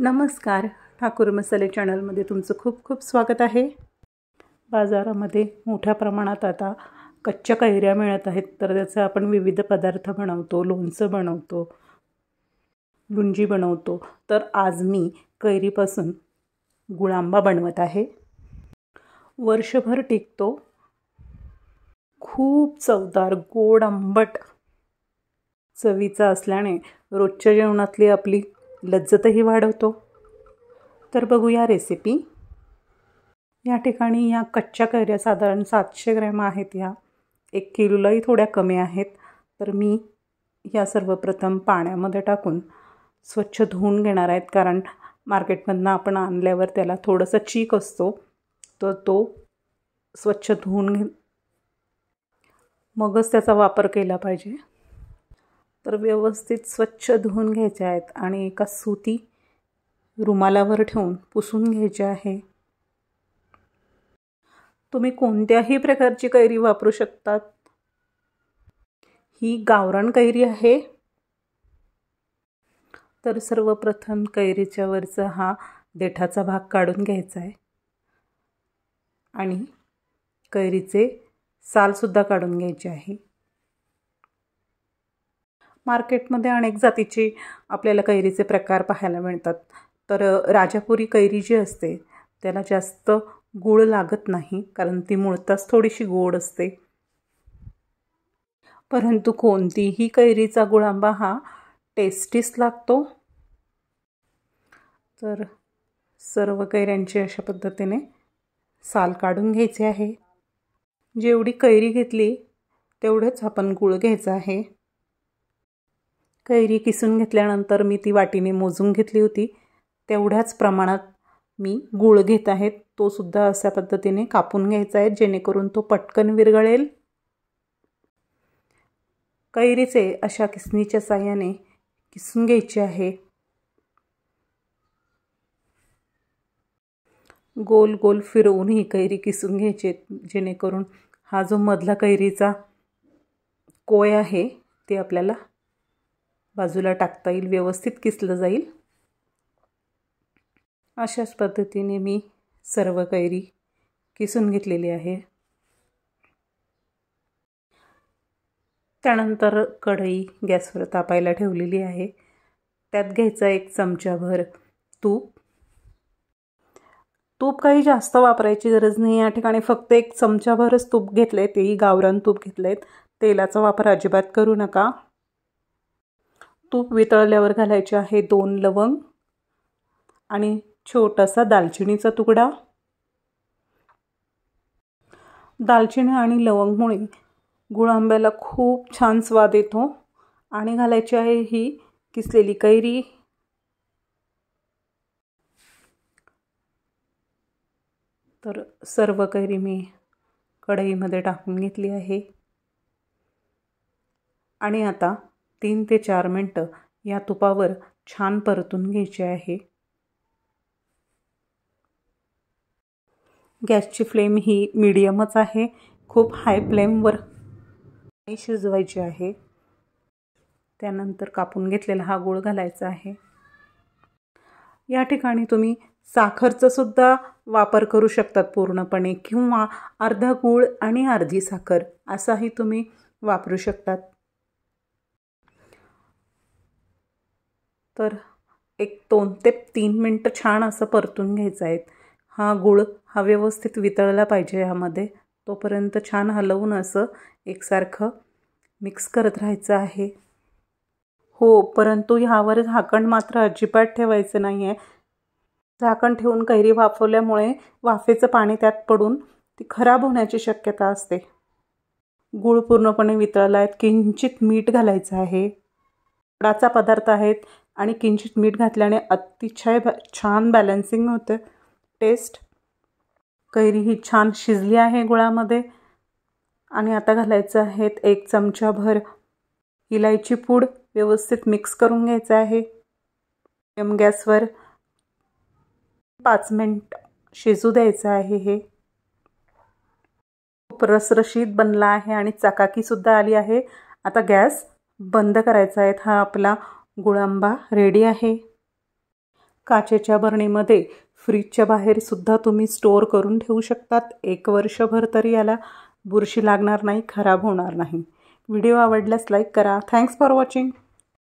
नमस्कार ठाकूर मसाले चॅनलमध्ये तुमचं खूप खूप स्वागत आहे बाजारामध्ये मोठ्या प्रमाणात आता कच्च्या कैऱ्या मिळत आहेत तर त्याचं आपण विविध पदार्थ बनवतो लोणचं बनवतो लुंजी बनवतो तर आज मी कैरीपासून गुळांबा बनवत आहे वर्षभर टिकतो खूप चवदार गोड आंबट चवीचा असल्याने रोजच्या जेवणातली आपली लज्जतही वाढवतो तर बघूया रेसिपी या ठिकाणी या कच्च्या कैऱ्या साधारण सातशे ग्रॅम आहेत ह्या एक किलोलाही थोड्या कमी आहेत तर मी या सर्वप्रथम पाण्यामध्ये टाकून स्वच्छ धुवून घेणार आहेत कारण मार्केटमधनं आपण आणल्यावर त्याला थोडंसं चीक असतो तर तो स्वच्छ धुवून घे मगच त्याचा वापर केला पाहिजे तर व्यवस्थित स्वच्छ धुवून घ्यायच्या आहेत आणि एका सुती रुमालावर ठेवून पुसून घ्यायचे आहे तुम्ही कोणत्याही प्रकारची कैरी वापरू शकतात ही गावरण कैरी आहे तर सर्वप्रथम कैरीच्या वरचा हा देठाचा भाग काढून घ्यायचा आहे आणि कैरीचे सालसुद्धा काढून घ्यायचे आहे मार्केटमध्ये अनेक जातीची आपल्याला कैरीचे प्रकार पाहायला मिळतात तर राजापुरी कैरी जी असते त्याला जास्त गूळ लागत नाही कारण ती मुळताच थोडीशी गोड असते परंतु कोणतीही कैरीचा गुळांबा हा टेस्टीस लागतो तर सर्व कैऱ्यांची अशा पद्धतीने साल काढून घ्यायची आहे जेवढी कैरी घेतली तेवढंच आपण गुळ घ्यायचं आहे कैरी किसून घेतल्यानंतर मी ती वाटीने मोजून घेतली होती तेवढ्याच प्रमाणात मी गूळ घेत आहेत तो सुद्धा अशा पद्धतीने कापून घ्यायचा आहे जेणेकरून तो पटकन विरघळेल कैरीचे अशा किसणीच्या साह्याने किसून घ्यायचे आहे गोल गोल फिरवून ही कैरी किसून घ्यायची जेणेकरून हा जो मधला कैरीचा कोय आहे ते आपल्याला बाजूला टाकता येईल व्यवस्थित किसलं जाईल अशाच पद्धतीने मी सर्व कैरी किसून घेतलेली आहे त्यानंतर कढई गॅसवर तापायला ठेवलेली आहे त्यात घ्यायचा एक चमचाभर तूप तूप काही जास्त वापरायची गरज नाही या ठिकाणी फक्त एक चमचाभरच तूप घेतलं आहे तेही गावरान तूप घेतलं आहेत तेलाचा वापर अजिबात करू नका तूप वितळल्यावर घालायचे आहे दोन लवंग आणि छोटासा दालचिनीचा तुकडा दालचिनी आणि लवंगमुळे गुळ आंब्याला खूप छान स्वाद येतो आणि घालायची आहे ही किसलेली कैरी तर सर्व कैरी मी कढईमध्ये टाकून घेतली आहे आणि आता तीन ते चार मिनटं या तुपावर छान परतून घ्यायचे आहे गॅसची फ्लेम ही मिडियमच आहे खूप हाय फ्लेमवर शिजवायची आहे त्यानंतर कापून घेतलेला हा गूळ घालायचा आहे या ठिकाणी तुम्ही साखरचा सुद्धा वापर करू शकतात पूर्णपणे किंवा अर्धा गूळ आणि अर्धी साखर असाही तुम्ही वापरू शकतात तर एक दोन ते तीन मिनटं छान असं परतून घ्यायचं आहे हा गूळ हा व्यवस्थित वितळला पाहिजे ह्यामध्ये तोपर्यंत छान हलवून असं एकसारखं मिक्स करत राहायचं आहे हो परंतु ह्यावर झाकण मात्र अजिबात ठेवायचं नाही आहे झाकण ठेवून कैरी वाफवल्यामुळे वाफेचं पाणी त्यात पडून ती खराब होण्याची शक्यता असते गूळ पूर्णपणे वितळला आहेत किंचित मीठ घालायचं आहे डाचा पदार्थ आहेत आणि किंचित मीठ घातल्याने अतिशय छान बॅलन्सिंग होतं टेस्ट कैरी ही छान शिजली आहे गुळामध्ये आणि आता घालायचं आहेत एक चमचाभर इलायची पूड व्यवस्थित मिक्स करून घ्यायचं आहे एम गॅसवर पाच मिनट शिजू द्यायचं आहे हे खूप रसरशीत बनला आहे आणि चकाकीसुद्धा आली आहे आता गॅस बंद करायचा आहे हा आपला गुळांबा रेडी आहे काचेच्या बरणीमध्ये फ्रीजच्या बाहेर सुद्धा तुम्ही स्टोअर करून ठेवू शकतात एक वर्षभर तरी याला बुरशी लागणार नाही खराब होणार नाही व्हिडिओ आवडल्यास लाईक करा थँक्स फॉर वॉचिंग